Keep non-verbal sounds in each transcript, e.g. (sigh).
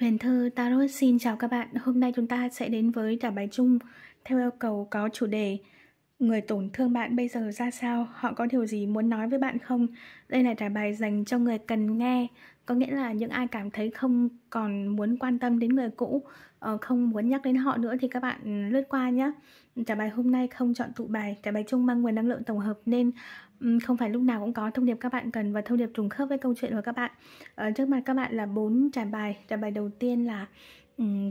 Huyền Thư Tarot xin chào các bạn Hôm nay chúng ta sẽ đến với trả bài chung Theo yêu cầu có chủ đề Người tổn thương bạn bây giờ ra sao? Họ có điều gì muốn nói với bạn không? Đây là trả bài dành cho người cần nghe có nghĩa là những ai cảm thấy không còn muốn quan tâm đến người cũ ờ, không muốn nhắc đến họ nữa thì các bạn lướt qua nhé trả bài hôm nay không chọn tụ bài trả bài chung mang nguồn năng lượng tổng hợp nên không phải lúc nào cũng có thông điệp các bạn cần và thông điệp trùng khớp với câu chuyện của các bạn ở ờ, trước mặt các bạn là bốn trả bài trả bài đầu tiên là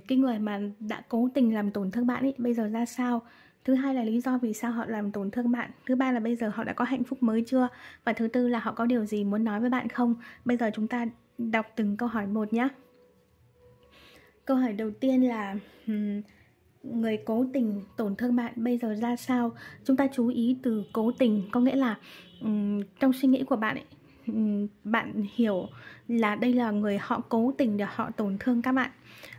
cái người mà đã cố tình làm tổn thương bạn ấy bây giờ ra sao thứ hai là lý do vì sao họ làm tổn thương bạn thứ ba là bây giờ họ đã có hạnh phúc mới chưa và thứ tư là họ có điều gì muốn nói với bạn không bây giờ chúng ta đọc từng câu hỏi một nhé câu hỏi đầu tiên là người cố tình tổn thương bạn bây giờ ra sao chúng ta chú ý từ cố tình có nghĩa là trong suy nghĩ của bạn ấy bạn hiểu là đây là người họ cố tình để họ tổn thương các bạn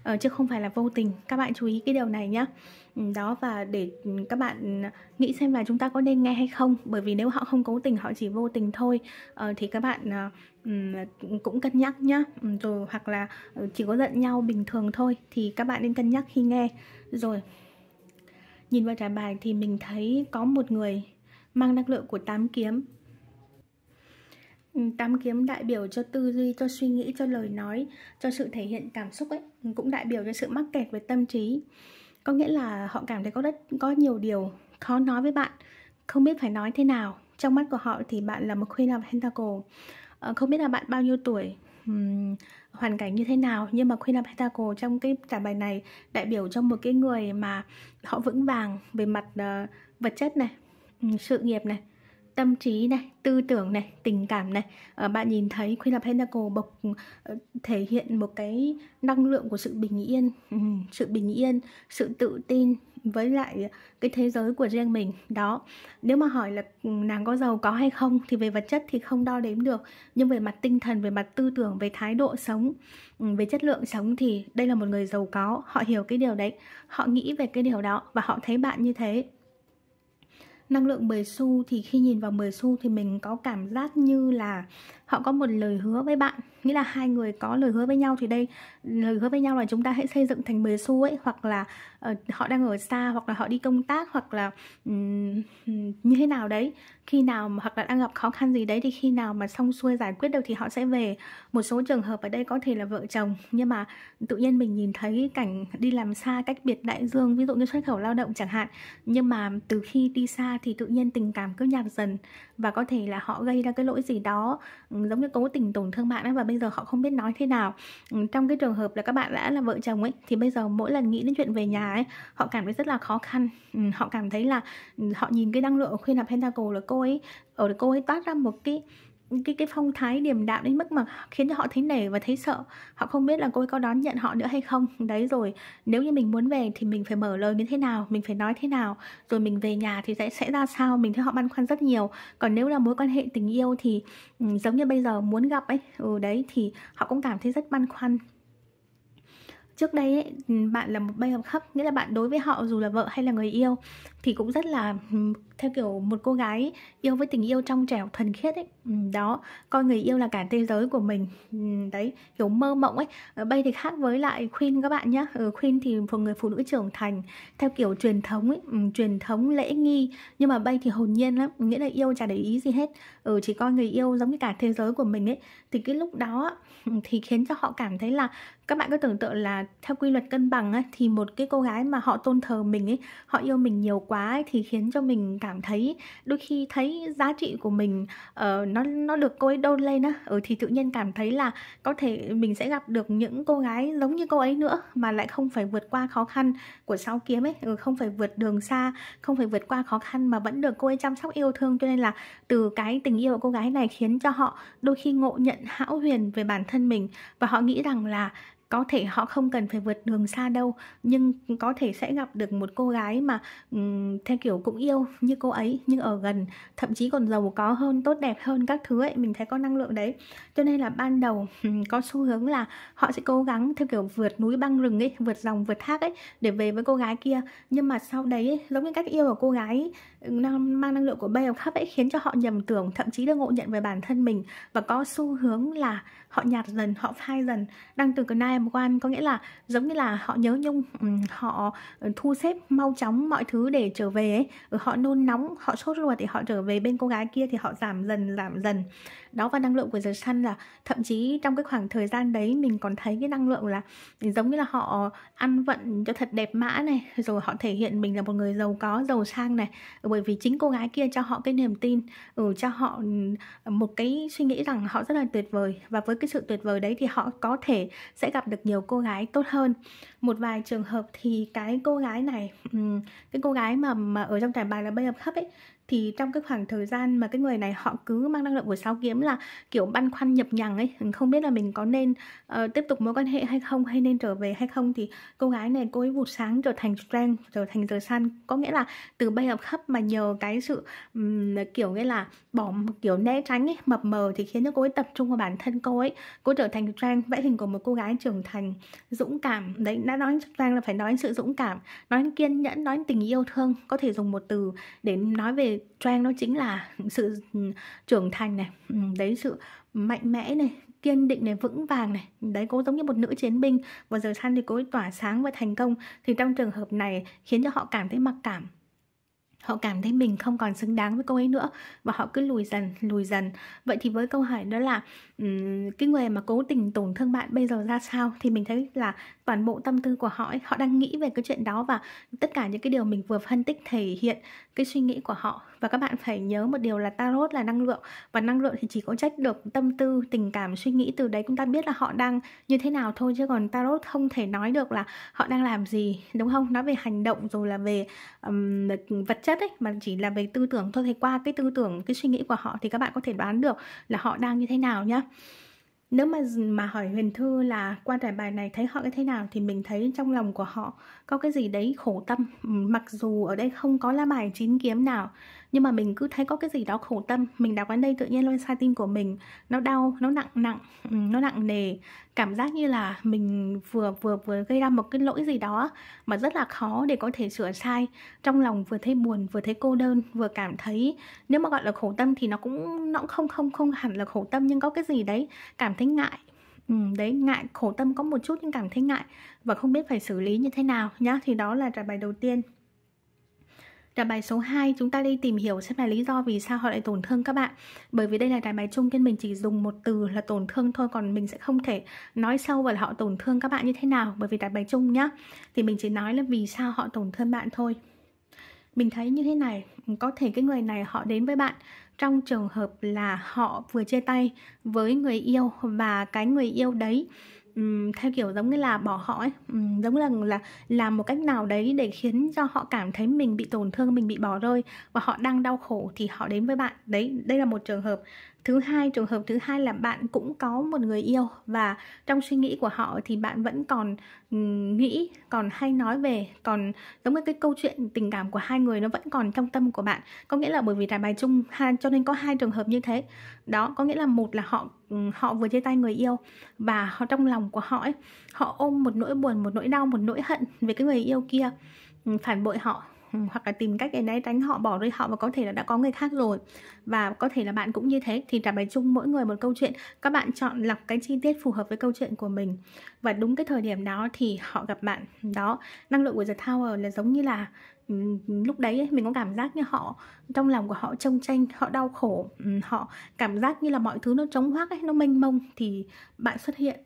ờ, chứ không phải là vô tình các bạn chú ý cái điều này nhé đó và để các bạn nghĩ xem là chúng ta có nên nghe hay không bởi vì nếu họ không cố tình họ chỉ vô tình thôi ờ, thì các bạn ờ, cũng cân nhắc nhá rồi hoặc là chỉ có giận nhau bình thường thôi thì các bạn nên cân nhắc khi nghe rồi nhìn vào trả bài thì mình thấy có một người mang năng lượng của tám kiếm Ừ, Tam kiếm đại biểu cho tư duy, cho suy nghĩ, cho lời nói, cho sự thể hiện cảm xúc ấy, ừ, cũng đại biểu cho sự mắc kẹt về tâm trí. Có nghĩa là họ cảm thấy có rất có nhiều điều khó nói với bạn, không biết phải nói thế nào. Trong mắt của họ thì bạn là một Queen of Pentacle. Ờ, không biết là bạn bao nhiêu tuổi, hoàn cảnh như thế nào nhưng mà Queen of Pentacle trong cái trả bài này đại biểu cho một cái người mà họ vững vàng về mặt ờ, vật chất này, ừ, sự nghiệp này, tâm trí này tư tưởng này tình cảm này à, bạn nhìn thấy Queen of Pentacle bộc ờ, thể hiện một cái năng lượng của sự bình yên ừ, sự bình yên sự tự tin với lại cái thế giới của riêng mình đó nếu mà hỏi là ừ, nàng có giàu có hay không thì về vật chất thì không đo đếm được nhưng về mặt tinh thần về mặt tư tưởng về thái độ sống ừ, về chất lượng sống thì đây là một người giàu có họ hiểu cái điều đấy họ nghĩ về cái điều đó và họ thấy bạn như thế năng lượng 10 xu thì khi nhìn vào 10 xu thì mình có cảm giác như là họ có một lời hứa với bạn nghĩa là hai người có lời hứa với nhau thì đây lời hứa với nhau là chúng ta hãy xây dựng thành mười xu ấy hoặc là uh, họ đang ở xa hoặc là họ đi công tác hoặc là um, như thế nào đấy khi nào mà, hoặc là đang gặp khó khăn gì đấy thì khi nào mà xong xuôi giải quyết được thì họ sẽ về một số trường hợp ở đây có thể là vợ chồng nhưng mà tự nhiên mình nhìn thấy cảnh đi làm xa cách biệt đại dương ví dụ như xuất khẩu lao động chẳng hạn nhưng mà từ khi đi xa thì tự nhiên tình cảm cứ nhạt dần và có thể là họ gây ra cái lỗi gì đó ừ, giống như cố tình tổn thương bạn ấy và bây giờ họ không biết nói thế nào ừ, trong cái trường hợp là các bạn đã là vợ chồng ấy thì bây giờ mỗi lần nghĩ đến chuyện về nhà ấy họ cảm thấy rất là khó khăn ừ, họ cảm thấy là họ nhìn cái năng lượng ở khuyên là pentacle là cô ấy ở cô ấy toát ra một cái cái cái phong thái điềm đạm đến mức mà khiến cho họ thấy nể và thấy sợ họ không biết là cô ấy có đón nhận họ nữa hay không (laughs) đấy rồi nếu như mình muốn về thì mình phải mở lời như thế nào mình phải nói thế nào rồi mình về nhà thì sẽ sẽ ra sao mình thấy họ băn khoăn rất nhiều còn nếu là mối quan hệ tình yêu thì ừ, giống như bây giờ muốn gặp ấy ừ đấy thì họ cũng cảm thấy rất băn khoăn trước đây ấy, ừ, bạn là một bay hợp khắc nghĩa là bạn đối với họ dù là vợ hay là người yêu thì cũng rất là ừ, theo kiểu một cô gái yêu với tình yêu trong trẻo thuần khiết ấy ừ, đó coi người yêu là cả thế giới của mình ừ, đấy kiểu mơ mộng ấy bay thì khác với lại queen các bạn nhé queen thì một người phụ nữ trưởng thành theo kiểu truyền thống ấy ừ, truyền thống lễ nghi nhưng mà bay thì hồn nhiên lắm nghĩa là yêu chả để ý gì hết ở chỉ coi người yêu giống như cả thế giới của mình ấy thì cái lúc đó thì khiến cho họ cảm thấy là các bạn cứ tưởng tượng là theo quy luật cân bằng ấy thì một cái cô gái mà họ tôn thờ mình ấy họ yêu mình nhiều quá ấy, thì khiến cho mình cảm thấy đôi khi thấy giá trị của mình uh, nó nó được cô ấy đôn lên á ừ, thì tự nhiên cảm thấy là có thể mình sẽ gặp được những cô gái giống như cô ấy nữa mà lại không phải vượt qua khó khăn của sau kiếm ấy ừ, không phải vượt đường xa không phải vượt qua khó khăn mà vẫn được cô ấy chăm sóc yêu thương cho nên là từ cái tình yêu của cô gái này khiến cho họ đôi khi ngộ nhận hão huyền về bản thân mình và họ nghĩ rằng là có thể họ không cần phải vượt đường xa đâu nhưng có thể sẽ gặp được một cô gái mà um, theo kiểu cũng yêu như cô ấy nhưng ở gần thậm chí còn giàu có hơn tốt đẹp hơn các thứ ấy mình thấy có năng lượng đấy cho nên là ban đầu um, có xu hướng là họ sẽ cố gắng theo kiểu vượt núi băng rừng ấy vượt dòng vượt thác ấy để về với cô gái kia nhưng mà sau đấy giống như cách yêu của cô gái ấy, mang năng lượng của bay of cup ấy khiến cho họ nhầm tưởng thậm chí là ngộ nhận về bản thân mình và có xu hướng là họ nhạt dần họ phai dần đang từ cái làm quan có nghĩa là giống như là họ nhớ nhung ừ, họ ừ, thu xếp mau chóng mọi thứ để trở về ấy. Ừ, họ nôn nóng họ sốt ruột thì họ trở về bên cô gái kia thì họ giảm dần giảm dần đó và năng lượng của giờ Sun là thậm chí trong cái khoảng thời gian đấy mình còn thấy cái năng lượng là giống như là họ ăn vận cho thật đẹp mã này rồi họ thể hiện mình là một người giàu có giàu sang này bởi vì chính cô gái kia cho họ cái niềm tin ừ, cho họ một cái suy nghĩ rằng họ rất là tuyệt vời và với cái sự tuyệt vời đấy thì họ có thể sẽ gặp gặp được nhiều cô gái tốt hơn một vài trường hợp thì cái cô gái này cái cô gái mà mà ở trong trải bài là bay hợp thấp ấy thì trong cái khoảng thời gian mà cái người này họ cứ mang năng lượng của sao kiếm là kiểu băn khoăn nhập nhằng ấy không biết là mình có nên uh, tiếp tục mối quan hệ hay không hay nên trở về hay không thì cô gái này cô ấy vụt sáng trở thành strength trở thành giờ san có nghĩa là từ bay up khắp mà nhờ cái sự um, kiểu nghĩa là bỏ kiểu né tránh ấy mập mờ thì khiến cho cô ấy tập trung vào bản thân cô ấy cô trở thành strength vẽ hình của một cô gái trưởng thành dũng cảm đấy đã nói strength là phải nói sự dũng cảm nói kiên nhẫn nói tình yêu thương có thể dùng một từ để nói về Trang nó chính là sự ừ, trưởng thành này, ừ, đấy sự mạnh mẽ này, kiên định này, vững vàng này. Đấy cô giống như một nữ chiến binh và giờ săn thì cô ấy tỏa sáng và thành công thì trong trường hợp này khiến cho họ cảm thấy mặc cảm họ cảm thấy mình không còn xứng đáng với cô ấy nữa và họ cứ lùi dần lùi dần vậy thì với câu hỏi đó là um, cái người mà cố tình tổn thương bạn bây giờ ra sao thì mình thấy là toàn bộ tâm tư của họ ấy, họ đang nghĩ về cái chuyện đó và tất cả những cái điều mình vừa phân tích thể hiện cái suy nghĩ của họ và các bạn phải nhớ một điều là tarot là năng lượng và năng lượng thì chỉ có trách được tâm tư tình cảm suy nghĩ từ đấy chúng ta biết là họ đang như thế nào thôi chứ còn tarot không thể nói được là họ đang làm gì đúng không nói về hành động rồi là về um, vật chất chất ấy mà chỉ là về tư tưởng thôi thì qua cái tư tưởng cái suy nghĩ của họ thì các bạn có thể đoán được là họ đang như thế nào nhá nếu mà mà hỏi huyền thư là qua trải bài này thấy họ như thế nào thì mình thấy trong lòng của họ có cái gì đấy khổ tâm mặc dù ở đây không có lá bài chín kiếm nào nhưng mà mình cứ thấy có cái gì đó khổ tâm mình đọc đến đây tự nhiên lôi sai tim của mình nó đau nó nặng nặng ừ, nó nặng nề cảm giác như là mình vừa vừa vừa gây ra một cái lỗi gì đó mà rất là khó để có thể sửa sai trong lòng vừa thấy buồn vừa thấy cô đơn vừa cảm thấy nếu mà gọi là khổ tâm thì nó cũng nó cũng không không không hẳn là khổ tâm nhưng có cái gì đấy cảm thấy ngại Ừ, đấy ngại khổ tâm có một chút nhưng cảm thấy ngại và không biết phải xử lý như thế nào nhá thì đó là trả bài đầu tiên Đoạn bài số 2 chúng ta đi tìm hiểu xem là lý do vì sao họ lại tổn thương các bạn. Bởi vì đây là đoạn bài chung nên mình chỉ dùng một từ là tổn thương thôi còn mình sẽ không thể nói sâu về họ tổn thương các bạn như thế nào bởi vì đoạn bài chung nhá. Thì mình chỉ nói là vì sao họ tổn thương bạn thôi. Mình thấy như thế này, có thể cái người này họ đến với bạn trong trường hợp là họ vừa chia tay với người yêu và cái người yêu đấy um, theo kiểu giống như là bỏ họ ấy um, giống như là là làm một cách nào đấy để khiến cho họ cảm thấy mình bị tổn thương mình bị bỏ rơi và họ đang đau khổ thì họ đến với bạn đấy đây là một trường hợp thứ hai trường hợp thứ hai là bạn cũng có một người yêu và trong suy nghĩ của họ thì bạn vẫn còn ừ, nghĩ còn hay nói về còn giống như cái câu chuyện tình cảm của hai người nó vẫn còn trong tâm của bạn có nghĩa là bởi vì trải bài chung hai cho nên có hai trường hợp như thế đó có nghĩa là một là họ ừ, họ vừa chia tay người yêu và họ trong lòng của họ ấy, họ ôm một nỗi buồn một nỗi đau một nỗi hận về cái người yêu kia ừ, phản bội họ Ừ, hoặc là tìm cách để né tránh họ bỏ rơi họ và có thể là đã có người khác rồi và có thể là bạn cũng như thế thì trả bài chung mỗi người một câu chuyện các bạn chọn lọc cái chi tiết phù hợp với câu chuyện của mình và đúng cái thời điểm đó thì họ gặp bạn đó năng lượng của The Tower là giống như là lúc đấy ấy, mình có cảm giác như họ trong lòng của họ trông tranh họ đau khổ họ cảm giác như là mọi thứ nó trống hoác ấy nó mênh mông thì bạn xuất hiện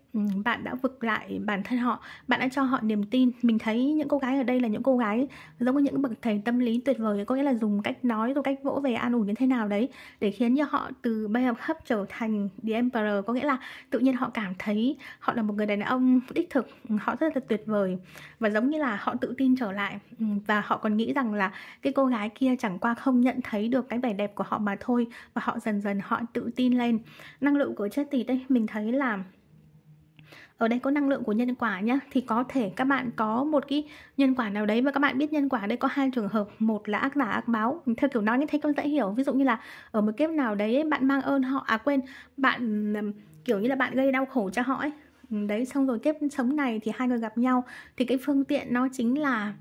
bạn đã vực lại bản thân họ bạn đã cho họ niềm tin mình thấy những cô gái ở đây là những cô gái giống như những bậc thầy tâm lý tuyệt vời có nghĩa là dùng cách nói rồi cách vỗ về an ủi như thế nào đấy để khiến cho họ từ bay hấp trở thành the emperor có nghĩa là tự nhiên họ cảm thấy họ là một người đàn ông đích thực ừ, họ rất là tuyệt vời và giống như là họ tự tin trở lại ừ, và họ còn nghĩ rằng là cái cô gái kia chẳng qua không nhận thấy được cái vẻ đẹp của họ mà thôi và họ dần dần họ tự tin lên năng lượng của chết tỷ đây mình thấy là ở đây có năng lượng của nhân quả nhá thì có thể các bạn có một cái nhân quả nào đấy và các bạn biết nhân quả đây có hai trường hợp một là ác giả ác báo theo kiểu nói như thế con dễ hiểu ví dụ như là ở một kiếp nào đấy bạn mang ơn họ à quên bạn ừ, kiểu như là bạn gây đau khổ cho họ ấy đấy xong rồi kiếp sống này thì hai người gặp nhau thì cái phương tiện nó chính là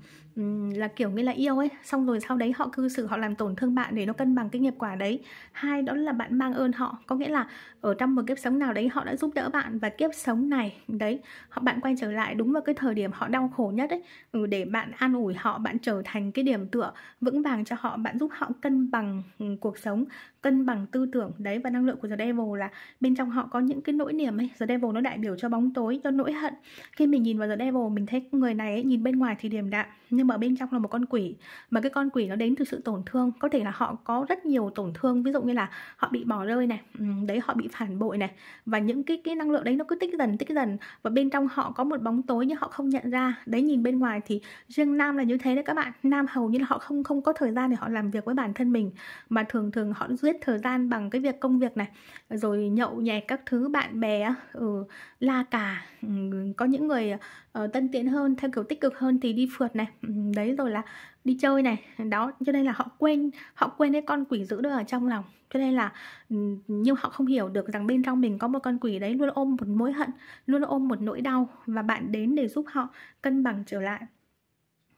là kiểu như là yêu ấy xong rồi sau đấy họ cư xử họ làm tổn thương bạn để nó cân bằng cái nghiệp quả đấy hai đó là bạn mang ơn họ có nghĩa là ở trong một kiếp sống nào đấy họ đã giúp đỡ bạn và kiếp sống này đấy họ bạn quay trở lại đúng vào cái thời điểm họ đau khổ nhất ấy ừ, để bạn an ủi họ bạn trở thành cái điểm tựa vững vàng cho họ bạn giúp họ cân bằng ừ, cuộc sống cân bằng tư tưởng đấy và năng lượng của The Devil là bên trong họ có những cái nỗi niềm ấy The Devil nó đại biểu cho bóng tối cho nỗi hận khi mình nhìn vào The Devil mình thấy người này ấy, nhìn bên ngoài thì điềm đạm nhưng mà bên trong là một con quỷ mà cái con quỷ nó đến từ sự tổn thương có thể là họ có rất nhiều tổn thương ví dụ như là họ bị bỏ rơi này đấy họ bị phản bội này và những cái cái năng lượng đấy nó cứ tích dần tích dần và bên trong họ có một bóng tối nhưng họ không nhận ra đấy nhìn bên ngoài thì riêng nam là như thế đấy các bạn nam hầu như là họ không không có thời gian để họ làm việc với bản thân mình mà thường thường họ giết thời gian bằng cái việc công việc này rồi nhậu nhẹt các thứ bạn bè ừ, la cà ừ, có những người uh, tân tiến hơn theo kiểu tích cực hơn thì đi phượt này đấy rồi là đi chơi này đó cho nên là họ quên họ quên cái con quỷ giữ đó ở trong lòng cho nên là ừ, nhưng họ không hiểu được rằng bên trong mình có một con quỷ đấy luôn ôm một mối hận luôn ôm một nỗi đau và bạn đến để giúp họ cân bằng trở lại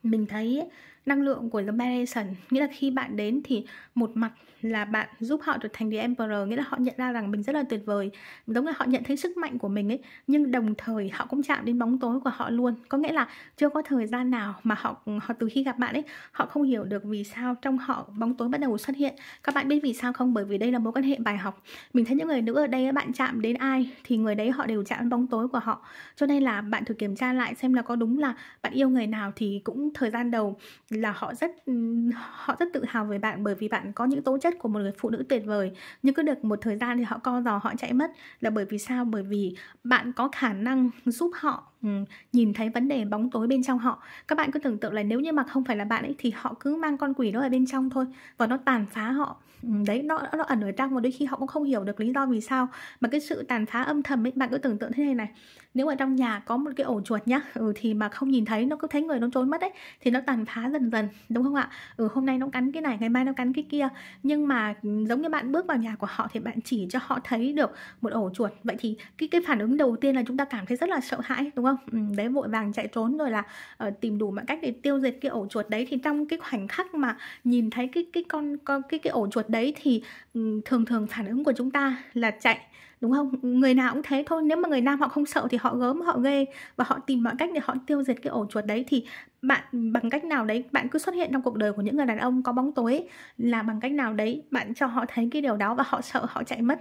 mình thấy năng lượng của Liberation nghĩa là khi bạn đến thì một mặt là bạn giúp họ trở thành The Emperor nghĩa là họ nhận ra rằng mình rất là tuyệt vời giống như họ nhận thấy sức mạnh của mình ấy nhưng đồng thời họ cũng chạm đến bóng tối của họ luôn có nghĩa là chưa có thời gian nào mà họ họ từ khi gặp bạn ấy họ không hiểu được vì sao trong họ bóng tối bắt đầu xuất hiện các bạn biết vì sao không bởi vì đây là mối quan hệ bài học mình thấy những người nữ ở đây bạn chạm đến ai thì người đấy họ đều chạm đến bóng tối của họ cho nên là bạn thử kiểm tra lại xem là có đúng là bạn yêu người nào thì cũng thời gian đầu là họ rất ừ, họ rất tự hào về bạn bởi vì bạn có những tố chất của một người phụ nữ tuyệt vời nhưng cứ được một thời gian thì họ co giò họ chạy mất là bởi vì sao bởi vì bạn có khả năng giúp họ Ừ, nhìn thấy vấn đề bóng tối bên trong họ các bạn cứ tưởng tượng là nếu như mà không phải là bạn ấy thì họ cứ mang con quỷ đó ở bên trong thôi và nó tàn phá họ ừ, đấy nó nó ẩn ở trong và đôi khi họ cũng không hiểu được lý do vì sao mà cái sự tàn phá âm thầm ấy bạn cứ tưởng tượng thế này này nếu ở trong nhà có một cái ổ chuột nhá ừ, thì mà không nhìn thấy nó cứ thấy người nó trốn mất ấy thì nó tàn phá dần dần đúng không ạ ừ hôm nay nó cắn cái này ngày mai nó cắn cái kia nhưng mà giống như bạn bước vào nhà của họ thì bạn chỉ cho họ thấy được một ổ chuột vậy thì cái cái phản ứng đầu tiên là chúng ta cảm thấy rất là sợ hãi đúng không không ừ, đấy vội vàng chạy trốn rồi là uh, tìm đủ mọi cách để tiêu diệt cái ổ chuột đấy thì trong cái khoảnh khắc mà nhìn thấy cái cái con, con cái cái ổ chuột đấy thì um, thường thường phản ứng của chúng ta là chạy đúng không người nào cũng thế thôi nếu mà người nam họ không sợ thì họ gớm họ ghê và họ tìm mọi cách để họ tiêu diệt cái ổ chuột đấy thì bạn bằng cách nào đấy bạn cứ xuất hiện trong cuộc đời của những người đàn ông có bóng tối là bằng cách nào đấy bạn cho họ thấy cái điều đó và họ sợ họ chạy mất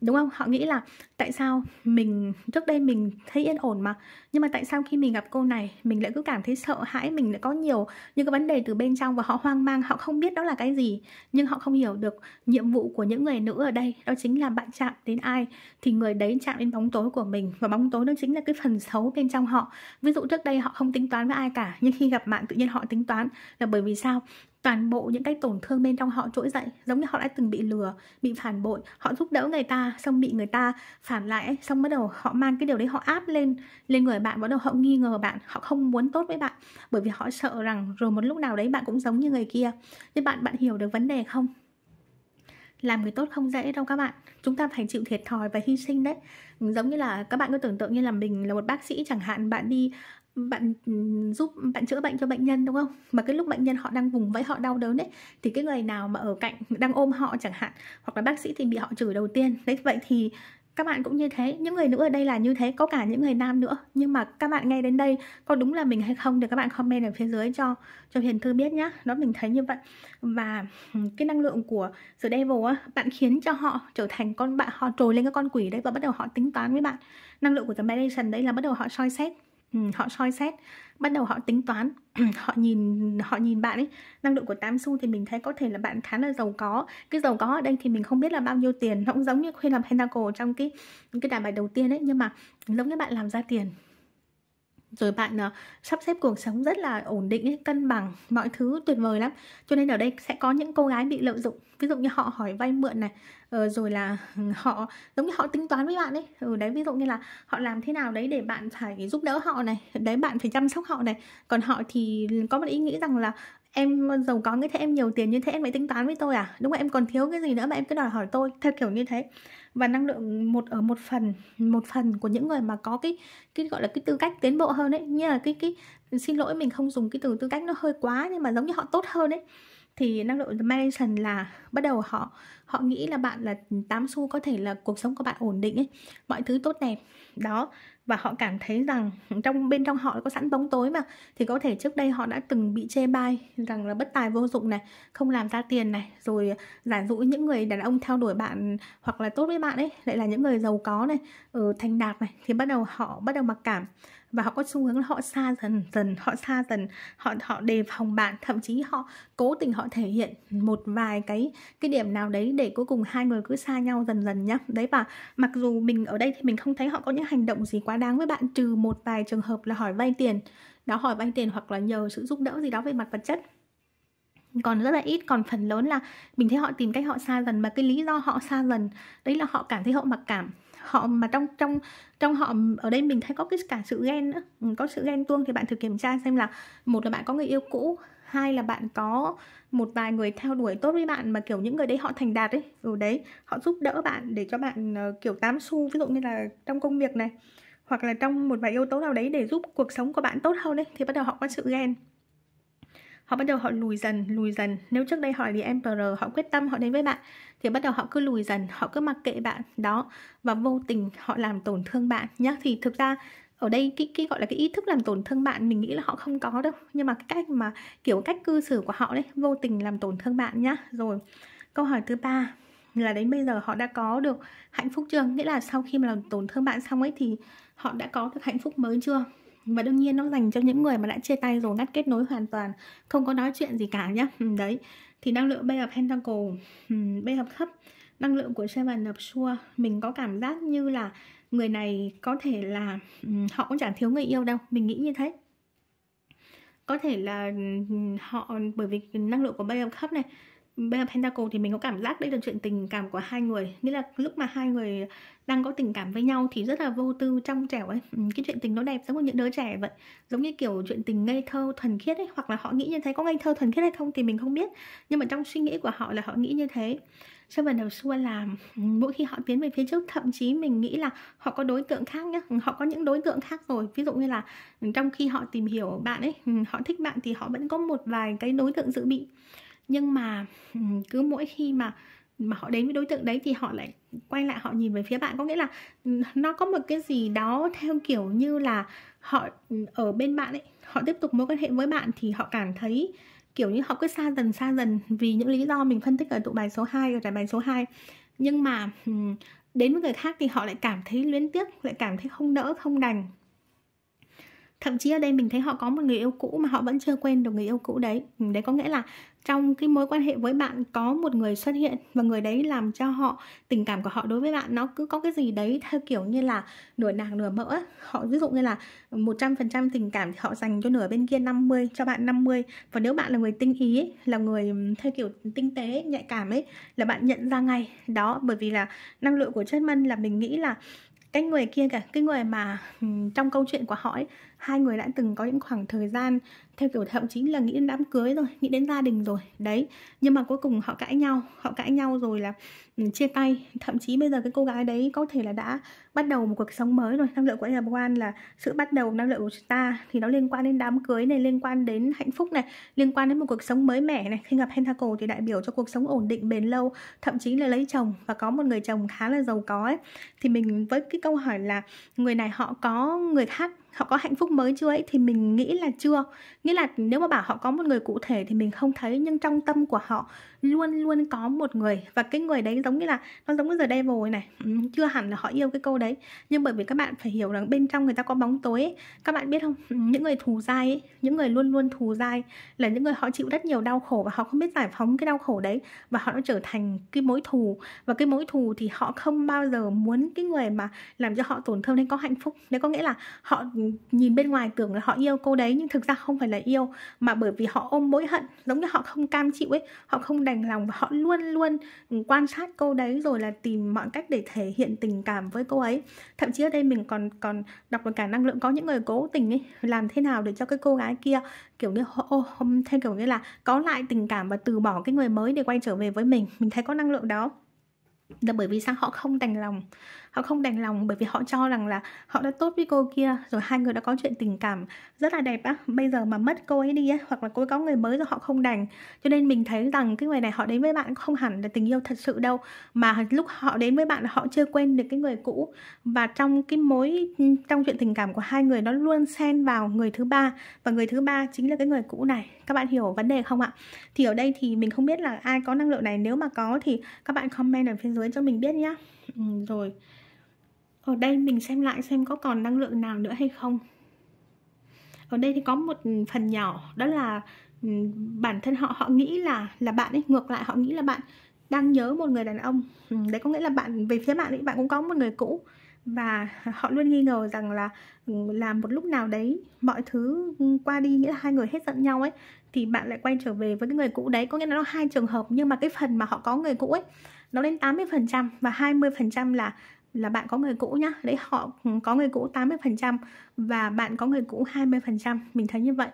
đúng không họ nghĩ là tại sao mình trước đây mình thấy yên ổn mà nhưng mà tại sao khi mình gặp cô này mình lại cứ cảm thấy sợ hãi mình lại có nhiều những cái vấn đề từ bên trong và họ hoang mang họ không biết đó là cái gì nhưng họ không hiểu được nhiệm vụ của những người nữ ở đây đó chính là bạn chạm đến ai thì người đấy chạm đến bóng tối của mình và bóng tối đó chính là cái phần xấu bên trong họ ví dụ trước đây họ không tính toán với ai cả nhưng khi gặp bạn tự nhiên họ tính toán là bởi vì sao toàn bộ những cái tổn thương bên trong họ trỗi dậy giống như họ đã từng bị lừa bị phản bội họ giúp đỡ người ta xong bị người ta phản lại xong bắt đầu họ mang cái điều đấy họ áp lên lên người bạn bắt đầu họ nghi ngờ bạn họ không muốn tốt với bạn bởi vì họ sợ rằng rồi một lúc nào đấy bạn cũng giống như người kia nhưng bạn bạn hiểu được vấn đề không làm người tốt không dễ đâu các bạn chúng ta phải chịu thiệt thòi và hy sinh đấy giống như là các bạn cứ tưởng tượng như là mình là một bác sĩ chẳng hạn bạn đi bạn giúp bạn chữa bệnh cho bệnh nhân đúng không mà cái lúc bệnh nhân họ đang vùng vẫy họ đau đớn đấy thì cái người nào mà ở cạnh đang ôm họ chẳng hạn hoặc là bác sĩ thì bị họ chửi đầu tiên đấy vậy thì các bạn cũng như thế những người nữ ở đây là như thế có cả những người nam nữa nhưng mà các bạn nghe đến đây có đúng là mình hay không thì các bạn comment ở phía dưới cho cho hiền thư biết nhá đó mình thấy như vậy và cái năng lượng của the devil á bạn khiến cho họ trở thành con bạn họ trồi lên cái con quỷ đấy và bắt đầu họ tính toán với bạn năng lượng của the meditation đấy là bắt đầu họ soi xét Ừ, họ soi xét bắt đầu họ tính toán (clears throat) họ nhìn họ nhìn bạn ấy năng lượng của tam xu thì mình thấy có thể là bạn khá là giàu có cái giàu có ở đây thì mình không biết là bao nhiêu tiền nó cũng giống như khuyên làm pentacle trong cái cái đàn bài đầu tiên ấy nhưng mà giống như bạn làm ra tiền rồi bạn uh, sắp xếp cuộc sống rất là ổn định ấy, cân bằng mọi thứ tuyệt vời lắm cho nên ở đây sẽ có những cô gái bị lợi dụng ví dụ như họ hỏi vay mượn này uh, rồi là (laughs) họ giống như họ tính toán với bạn ấy ừ đấy ví dụ như là họ làm thế nào đấy để bạn phải giúp đỡ họ này đấy bạn phải chăm sóc họ này còn họ thì có một ý nghĩ rằng là em giàu có như thế em nhiều tiền như thế em phải tính toán với tôi à đúng không em còn thiếu cái gì nữa mà em cứ đòi hỏi tôi theo kiểu như thế và năng lượng một ở một phần một phần của những người mà có cái cái gọi là cái tư cách tiến bộ hơn ấy như là cái cái xin lỗi mình không dùng cái từ tư cách nó hơi quá nhưng mà giống như họ tốt hơn ấy thì năng lượng meditation là bắt đầu họ họ nghĩ là bạn là tám xu có thể là cuộc sống của bạn ổn định ấy, mọi thứ tốt đẹp đó và họ cảm thấy rằng trong bên trong họ có sẵn bóng tối mà thì có thể trước đây họ đã từng bị chê bai rằng là bất tài vô dụng này không làm ra tiền này rồi giả dụ những người đàn ông theo đuổi bạn hoặc là tốt với bạn ấy lại là những người giàu có này ở ừ, thành đạt này thì bắt đầu họ bắt đầu mặc cảm và họ có xu hướng là họ xa dần dần họ xa dần họ họ đề phòng bạn thậm chí họ cố tình họ thể hiện một vài cái cái điểm nào đấy để cuối cùng hai người cứ xa nhau dần dần nhá đấy và mặc dù mình ở đây thì mình không thấy họ có những hành động gì quá đáng với bạn trừ một vài trường hợp là hỏi vay tiền đó hỏi vay tiền hoặc là nhờ sự giúp đỡ gì đó về mặt vật chất còn rất là ít còn phần lớn là mình thấy họ tìm cách họ xa dần mà cái lý do họ xa dần đấy là họ cảm thấy họ mặc cảm họ mà trong trong trong họ ở đây mình thấy có cái cả sự ghen nữa ừ, có sự ghen tuông thì bạn thử kiểm tra xem là một là bạn có người yêu cũ hai là bạn có một vài người theo đuổi tốt với bạn mà kiểu những người đấy họ thành đạt ấy ừ đấy họ giúp đỡ bạn để cho bạn ờ, kiểu tám xu ví dụ như là trong công việc này hoặc là trong một vài yếu tố nào đấy để giúp cuộc sống của bạn tốt hơn đấy thì bắt đầu họ có sự ghen họ bắt đầu họ lùi dần lùi dần nếu trước đây họ là the emperor họ quyết tâm họ đến với bạn thì bắt đầu họ cứ lùi dần họ cứ mặc kệ bạn đó và vô tình họ làm tổn thương bạn nhá thì thực ra ở đây cái, cái gọi là cái ý thức làm tổn thương bạn mình nghĩ là họ không có đâu nhưng mà cái cách mà kiểu cách cư xử của họ đấy vô tình làm tổn thương bạn nhá rồi câu hỏi thứ ba là đến bây giờ họ đã có được hạnh phúc chưa nghĩa là sau khi mà làm tổn thương bạn xong ấy thì họ đã có được hạnh phúc mới chưa và đương nhiên nó dành cho những người mà đã chia tay rồi ngắt kết nối hoàn toàn không có nói chuyện gì cả nhá ừ, đấy thì năng lượng bay hợp pentacle ừ, bay hợp cup năng lượng của seven of xua mình có cảm giác như là người này có thể là ừ, họ cũng chẳng thiếu người yêu đâu mình nghĩ như thế có thể là họ bởi vì năng lượng của bay hợp cup này bên là Pentacle thì mình có cảm giác đây là chuyện tình cảm của hai người nghĩa là lúc mà hai người đang có tình cảm với nhau thì rất là vô tư trong trẻo ấy ừ, cái chuyện tình nó đẹp giống như những đứa trẻ vậy giống như kiểu chuyện tình ngây thơ thuần khiết ấy hoặc là họ nghĩ như thế có ngây thơ thuần khiết hay không thì mình không biết nhưng mà trong suy nghĩ của họ là họ nghĩ như thế phần đầu Swords là ừ, mỗi khi họ tiến về phía trước thậm chí mình nghĩ là họ có đối tượng khác nhá, ừ, họ có những đối tượng khác rồi ví dụ như là trong khi họ tìm hiểu bạn ấy họ thích bạn thì họ vẫn có một vài cái đối tượng dự bị nhưng mà cứ mỗi khi mà mà họ đến với đối tượng đấy thì họ lại quay lại họ nhìn về phía bạn có nghĩa là nó có một cái gì đó theo kiểu như là họ ở bên bạn ấy họ tiếp tục mối quan hệ với bạn thì họ cảm thấy kiểu như họ cứ xa dần xa dần vì những lý do mình phân tích ở tụ bài số 2 ở trải bài số 2 nhưng mà đến với người khác thì họ lại cảm thấy luyến tiếc lại cảm thấy không nỡ không đành thậm chí ở đây mình thấy họ có một người yêu cũ mà họ vẫn chưa quên được người yêu cũ đấy ừ, đấy có nghĩa là trong cái mối quan hệ với bạn có một người xuất hiện và người đấy làm cho họ tình cảm của họ đối với bạn nó cứ có cái gì đấy theo kiểu như là nửa nàng nửa mỡ họ ví dụ như là 100% tình cảm thì họ dành cho nửa bên kia 50 cho bạn 50 và nếu bạn là người tinh ý là người ừ, theo kiểu tinh tế nhạy cảm ấy là bạn nhận ra ngay đó bởi vì là năng lượng của chân mân là mình nghĩ là cái người kia cả cái người mà ừ, trong câu chuyện của họ ấy hai người đã từng có những khoảng thời gian theo kiểu thậm chí là nghĩ đến đám cưới rồi nghĩ đến gia đình rồi đấy nhưng mà cuối cùng họ cãi nhau họ cãi nhau rồi là ừ, chia tay thậm chí bây giờ cái cô gái đấy có thể là đã bắt đầu một cuộc sống mới rồi năng lượng của Energy One là sự bắt đầu năng lượng của chúng ta thì nó liên quan đến đám cưới này liên quan đến hạnh phúc này liên quan đến một cuộc sống mới mẻ này khi gặp Pentacle thì đại biểu cho cuộc sống ổn định bền lâu thậm chí là lấy chồng và có một người chồng khá là giàu có ấy thì mình với cái câu hỏi là người này họ có người khác họ có hạnh phúc mới chưa ấy thì mình nghĩ là chưa nghĩa là nếu mà bảo họ có một người cụ thể thì mình không thấy nhưng trong tâm của họ luôn luôn có một người và cái người đấy giống như là nó giống như giờ devil này ừ, chưa hẳn là họ yêu cái câu đấy nhưng bởi vì các bạn phải hiểu rằng bên trong người ta có bóng tối ấy. các bạn biết không ừ, những người thù dai ấy, những người luôn luôn thù dai là những người họ chịu rất nhiều đau khổ và họ không biết giải phóng cái đau khổ đấy và họ đã trở thành cái mối thù và cái mối thù thì họ không bao giờ muốn cái người mà làm cho họ tổn thương nên có hạnh phúc nếu có nghĩa là họ nhìn bên ngoài tưởng là họ yêu cô đấy nhưng thực ra không phải là yêu mà bởi vì họ ôm mối hận giống như họ không cam chịu ấy họ không đành đành lòng và họ luôn luôn quan sát cô đấy rồi là tìm mọi cách để thể hiện tình cảm với cô ấy thậm chí ở đây mình còn còn đọc được cả năng lượng có những người cố tình ấy làm thế nào để cho cái cô gái kia kiểu như ô không theo kiểu như là có lại tình cảm và từ bỏ cái người mới để quay trở về với mình mình thấy có năng lượng đó là bởi vì sao họ không đành lòng họ không đành lòng bởi vì họ cho rằng là họ đã tốt với cô kia rồi hai người đã có chuyện tình cảm rất là đẹp á bây giờ mà mất cô ấy đi á hoặc là cô ấy có người mới rồi họ không đành cho nên mình thấy rằng cái người này họ đến với bạn không hẳn là tình yêu thật sự đâu mà lúc họ đến với bạn là họ chưa quên được cái người cũ và trong cái mối trong chuyện tình cảm của hai người nó luôn xen vào người thứ ba và người thứ ba chính là cái người cũ này các bạn hiểu vấn đề không ạ thì ở đây thì mình không biết là ai có năng lượng này nếu mà có thì các bạn comment ở phía dưới cho mình biết nhá ừ, rồi ở đây mình xem lại xem có còn năng lượng nào nữa hay không ở đây thì có một phần nhỏ đó là ừ, bản thân họ họ nghĩ là là bạn ấy ngược lại họ nghĩ là bạn đang nhớ một người đàn ông ừ, đấy có nghĩa là bạn về phía bạn ấy bạn cũng có một người cũ và họ luôn nghi ngờ rằng là ừ, là một lúc nào đấy mọi thứ qua đi nghĩa là hai người hết giận nhau ấy thì bạn lại quay trở về với cái người cũ đấy có nghĩa là nó hai trường hợp nhưng mà cái phần mà họ có người cũ ấy nó lên 80% và 20% là là bạn có người cũ nhá đấy họ có người cũ 80% và bạn có người cũ 20% mình thấy như vậy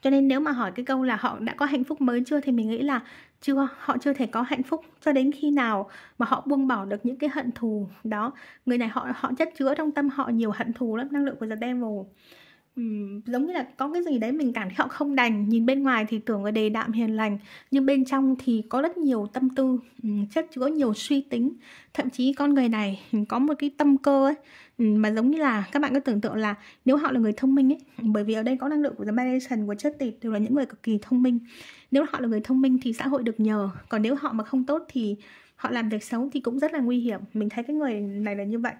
cho nên nếu mà hỏi cái câu là họ đã có hạnh phúc mới chưa thì mình nghĩ là chưa họ chưa thể có hạnh phúc cho đến khi nào mà họ buông bỏ được những cái hận thù đó người này họ họ chất chứa trong tâm họ nhiều hận thù lắm năng lượng của the devil giống như là có cái gì đấy mình cảm thấy họ không đành nhìn bên ngoài thì tưởng là đề đạm hiền lành nhưng bên trong thì có rất nhiều tâm tư chất chứa nhiều suy tính thậm chí con người này có một cái tâm cơ ấy mà giống như là các bạn cứ tưởng tượng là nếu họ là người thông minh ấy bởi vì ở đây có năng lượng của the meditation của chất tịt đều là những người cực kỳ thông minh nếu họ là người thông minh thì xã hội được nhờ còn nếu họ mà không tốt thì họ làm việc xấu thì cũng rất là nguy hiểm mình thấy cái người này là như vậy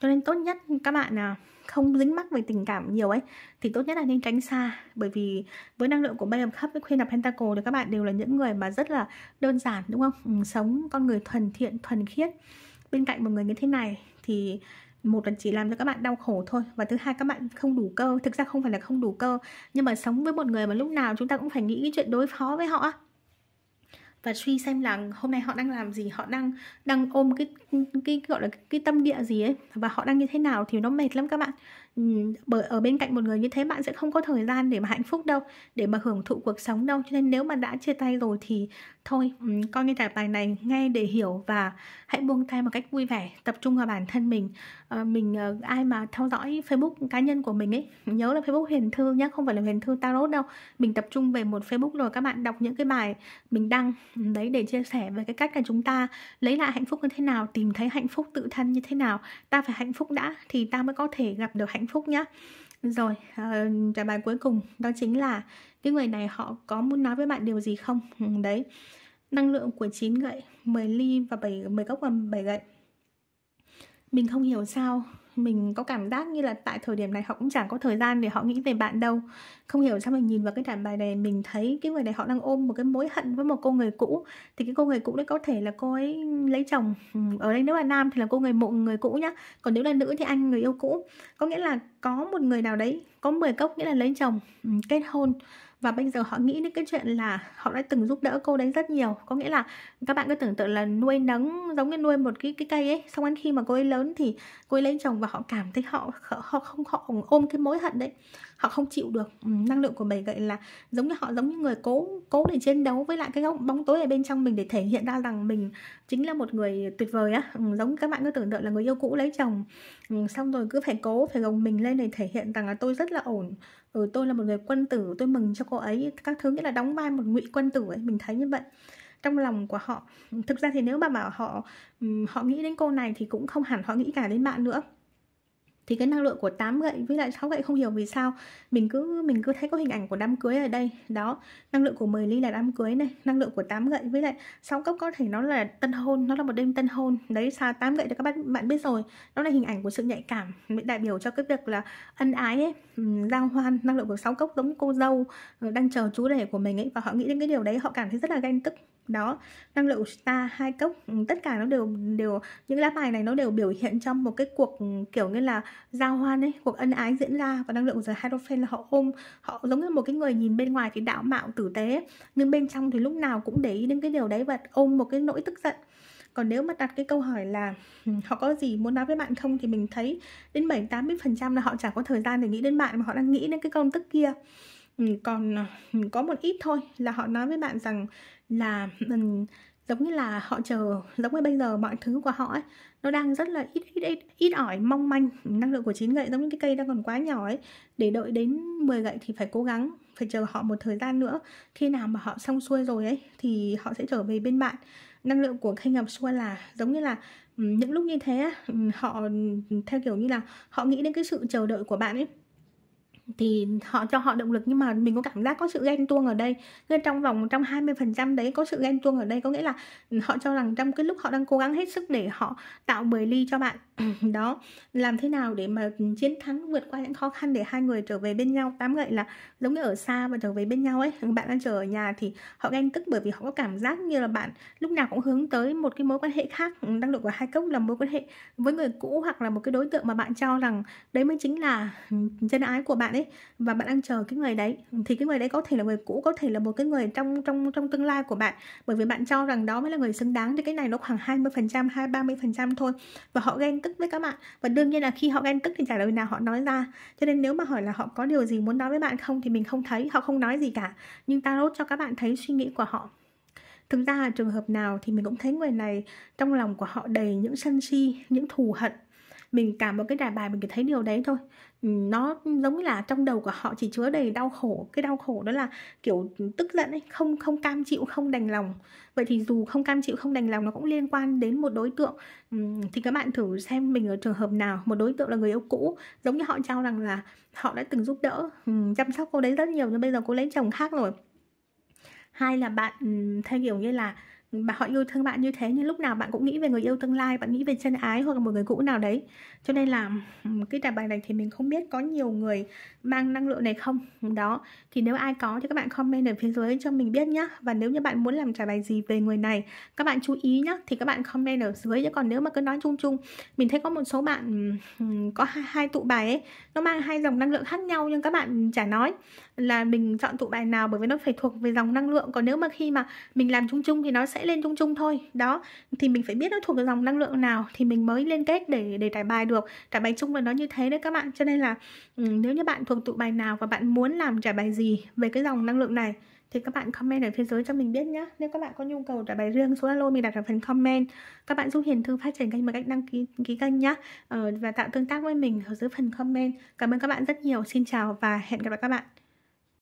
cho nên tốt nhất các bạn nào không dính mắc về tình cảm nhiều ấy thì tốt nhất là nên tránh xa bởi vì với năng lượng của bay of với khuyên là Pentacle thì các bạn đều là những người mà rất là đơn giản đúng không ừ, sống con người thuần thiện thuần khiết bên cạnh một người như thế này thì một là chỉ làm cho các bạn đau khổ thôi và thứ hai các bạn không đủ cơ thực ra không phải là không đủ cơ nhưng mà sống với một người mà lúc nào chúng ta cũng phải nghĩ cái chuyện đối phó với họ và suy xem là hôm nay họ đang làm gì họ đang đang ôm cái cái gọi là cái tâm địa gì ấy và họ đang như thế nào thì nó mệt lắm các bạn bởi ở bên cạnh một người như thế bạn sẽ không có thời gian để mà hạnh phúc đâu để mà hưởng thụ cuộc sống đâu cho nên nếu mà đã chia tay rồi thì thôi coi như trải bài này nghe để hiểu và hãy buông tay một cách vui vẻ tập trung vào bản thân mình à, mình ờ, ai mà theo dõi facebook cá nhân của mình ấy nhớ là facebook huyền thư nhé không phải là huyền thư tarot đâu mình tập trung về một facebook rồi các bạn đọc những cái bài mình đăng đấy để chia sẻ về cái cách là chúng ta lấy lại hạnh phúc như thế nào tìm thấy hạnh phúc tự thân như thế nào ta phải hạnh phúc đã thì ta mới có thể gặp được hạnh hạnh phúc nhá rồi à, trả bài cuối cùng đó chính là cái người này họ có muốn nói với bạn điều gì không ừ, đấy năng lượng của 9 gậy 10 ly và 7 10 góc và 7 gậy mình không hiểu sao mình có cảm giác như là tại thời điểm này họ cũng chẳng có thời gian để họ nghĩ về bạn đâu không hiểu sao mình nhìn vào cái thảm bài này mình thấy cái người này họ đang ôm một cái mối hận với một cô người cũ thì cái cô người cũ đấy có thể là cô ấy lấy chồng ừ, ở đây nếu là nam thì là cô người mộ người cũ nhá còn nếu là nữ thì anh người yêu cũ có nghĩa là có một người nào đấy có 10 cốc nghĩa là lấy chồng ừ, kết hôn và bây giờ họ nghĩ đến cái chuyện là họ đã từng giúp đỡ cô đấy rất nhiều có nghĩa là các bạn cứ tưởng tượng là nuôi nấng giống như nuôi một cái cái cây ấy xong đến khi mà cô ấy lớn thì cô ấy lấy chồng và họ cảm thấy họ họ không họ ôm cái mối hận đấy họ không chịu được ừ, năng lượng của bảy gậy là giống như họ giống như người cố cố để chiến đấu với lại cái góc bóng tối ở bên trong mình để thể hiện ra rằng mình chính là một người tuyệt vời á ừ, giống các bạn cứ tưởng tượng là người yêu cũ lấy chồng ừ, xong rồi cứ phải cố phải gồng mình lên để thể hiện rằng là tôi rất là ổn ừ, tôi là một người quân tử tôi mừng cho cô ấy các thứ nghĩa là đóng vai một ngụy quân tử ấy mình thấy như vậy trong lòng của họ thực ra thì nếu mà bảo họ họ nghĩ đến cô này thì cũng không hẳn họ nghĩ cả đến bạn nữa thì cái năng lượng của tám gậy với lại sáu gậy không hiểu vì sao mình cứ mình cứ thấy có hình ảnh của đám cưới ở đây đó năng lượng của 10 ly là đám cưới này năng lượng của tám gậy với lại sáu cốc có thể nó là tân hôn nó là một đêm tân hôn đấy sao tám gậy thì các bạn bạn biết rồi đó là hình ảnh của sự nhạy cảm đại biểu cho cái việc là ân ái ấy ừ, giao hoan năng lượng của sáu cốc giống như cô dâu ờ, đang chờ chú rể của mình ấy và họ nghĩ đến cái điều đấy họ cảm thấy rất là ganh tức đó năng lượng của ta hai cốc ừ, tất cả nó đều đều những lá bài này nó đều biểu hiện trong một cái cuộc ừ, kiểu như là giao hoan ấy cuộc ân ái diễn ra và năng lượng giờ the hierophant là họ ôm họ giống như một cái người nhìn bên ngoài thì đạo mạo tử tế nhưng bên trong thì lúc nào cũng để ý đến cái điều đấy và ôm một cái nỗi tức giận còn nếu mà đặt cái câu hỏi là ừ, họ có gì muốn nói với bạn không thì mình thấy đến 7 80% là họ chẳng có thời gian để nghĩ đến bạn mà họ đang nghĩ đến cái công tức kia Ừ, còn ờ, có một ít thôi là họ nói với bạn rằng là mình ừ, giống như là họ chờ giống như bây giờ mọi thứ của họ ấy nó đang rất là ít ít ít ít ỏi mong manh năng lượng của chín gậy giống như cái cây đang còn quá nhỏ ấy để đợi đến 10 gậy thì phải cố gắng phải chờ họ một thời gian nữa khi nào mà họ xong xuôi rồi ấy thì họ sẽ trở về bên bạn năng lượng của khanh ngập xuôi là giống như là ừ, những lúc như thế họ theo kiểu như là họ nghĩ đến cái sự chờ đợi của bạn ấy thì họ cho họ động lực nhưng mà mình có cảm giác có sự ghen tuông ở đây nên trong vòng trong 20% đấy có sự ghen tuông ở đây có nghĩa là ừ, họ cho rằng trong cái lúc họ đang cố gắng hết sức để họ tạo bời ly cho bạn (clears throat) đó làm thế nào để mà chiến thắng vượt qua những khó khăn để hai người trở về bên nhau tám gậy là giống như ở xa và trở về bên nhau ấy bạn đang chờ ở nhà thì họ ghen tức bởi vì họ có cảm giác như là bạn lúc nào cũng hướng tới một cái mối quan hệ khác ừ, đang được của hai cốc là mối quan hệ với người cũ hoặc là một cái đối tượng mà bạn cho rằng đấy mới chính là ừ, chân ái của bạn bạn ấy và bạn đang chờ cái người đấy thì cái người đấy có thể là người cũ có thể là một cái người trong trong trong tương lai của bạn bởi vì bạn cho rằng đó mới là người xứng đáng thì cái này nó khoảng 20 phần trăm hai ba mươi phần trăm thôi và họ ghen tức với các bạn và đương nhiên là khi họ ghen tức thì trả lời nào họ nói ra cho nên nếu mà hỏi là họ có điều gì muốn nói với bạn không thì mình không thấy họ không nói gì cả nhưng tarot cho các bạn thấy suy nghĩ của họ thực ra trường hợp nào thì mình cũng thấy người này trong lòng của họ đầy những sân si những thù hận mình cả một cái đài bài mình chỉ thấy điều đấy thôi ừ, nó giống như là trong đầu của họ chỉ chứa đầy đau khổ cái đau khổ đó là kiểu tức giận ấy không không cam chịu không đành lòng vậy thì dù không cam chịu không đành lòng nó cũng liên quan đến một đối tượng ừ, thì các bạn thử xem mình ở trường hợp nào một đối tượng là người yêu cũ giống như họ trao rằng là họ đã từng giúp đỡ ừ, chăm sóc cô đấy rất nhiều nhưng bây giờ cô lấy chồng khác rồi hai là bạn theo kiểu như là mà họ yêu thương bạn như thế nhưng lúc nào bạn cũng nghĩ về người yêu tương lai bạn nghĩ về chân ái hoặc là một người cũ nào đấy cho nên là cái tài bài này thì mình không biết có nhiều người mang năng lượng này không đó thì nếu ai có thì các bạn comment ở phía dưới cho mình biết nhá và nếu như bạn muốn làm trả bài gì về người này các bạn chú ý nhá thì các bạn comment ở dưới chứ còn nếu mà cứ nói chung chung mình thấy có một số bạn có hai, hai tụ bài ấy nó mang hai dòng năng lượng khác nhau nhưng các bạn chả nói là mình chọn tụ bài nào bởi vì nó phải thuộc về dòng năng lượng còn nếu mà khi mà mình làm chung chung thì nó sẽ lên chung chung thôi đó thì mình phải biết nó thuộc cái dòng năng lượng nào thì mình mới liên kết để để tải bài được trải bài chung là nó như thế đấy các bạn cho nên là ừ, nếu như bạn thuộc tụ bài nào và bạn muốn làm trả bài gì về cái dòng năng lượng này thì các bạn comment ở phía dưới cho mình biết nhé nếu các bạn có nhu cầu trả bài riêng số alo mình đặt ở phần comment các bạn giúp hiền thư phát triển kênh bằng cách đăng ký ký kênh nhé ờ, và tạo tương tác với mình ở dưới phần comment cảm ơn các bạn rất nhiều xin chào và hẹn gặp lại các bạn